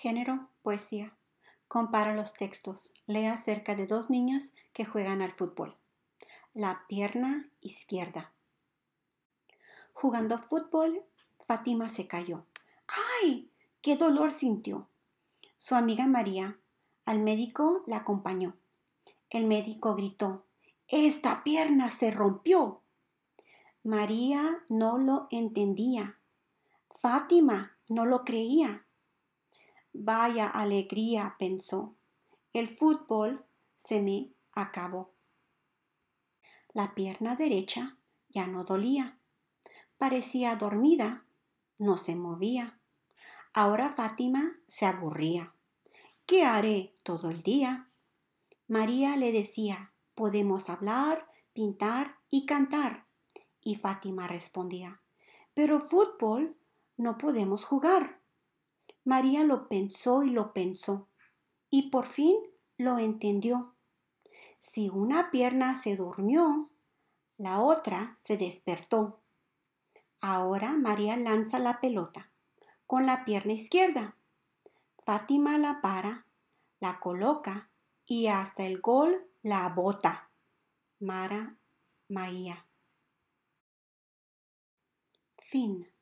Género, poesía. Compara los textos. Lea acerca de dos niñas que juegan al fútbol. La pierna izquierda. Jugando fútbol, Fátima se cayó. ¡Ay! ¡Qué dolor sintió! Su amiga María al médico la acompañó. El médico gritó, Esta pierna se rompió. María no lo entendía. Fátima no lo creía. Vaya alegría, pensó. El fútbol se me acabó. La pierna derecha ya no dolía. Parecía dormida. No se movía. Ahora Fátima se aburría. ¿Qué haré todo el día? María le decía, podemos hablar, pintar y cantar. Y Fátima respondía, pero fútbol no podemos jugar. María lo pensó y lo pensó, y por fin lo entendió. Si una pierna se durmió, la otra se despertó. Ahora María lanza la pelota con la pierna izquierda. Fátima la para, la coloca y hasta el gol la bota. Mara Maía. Fin.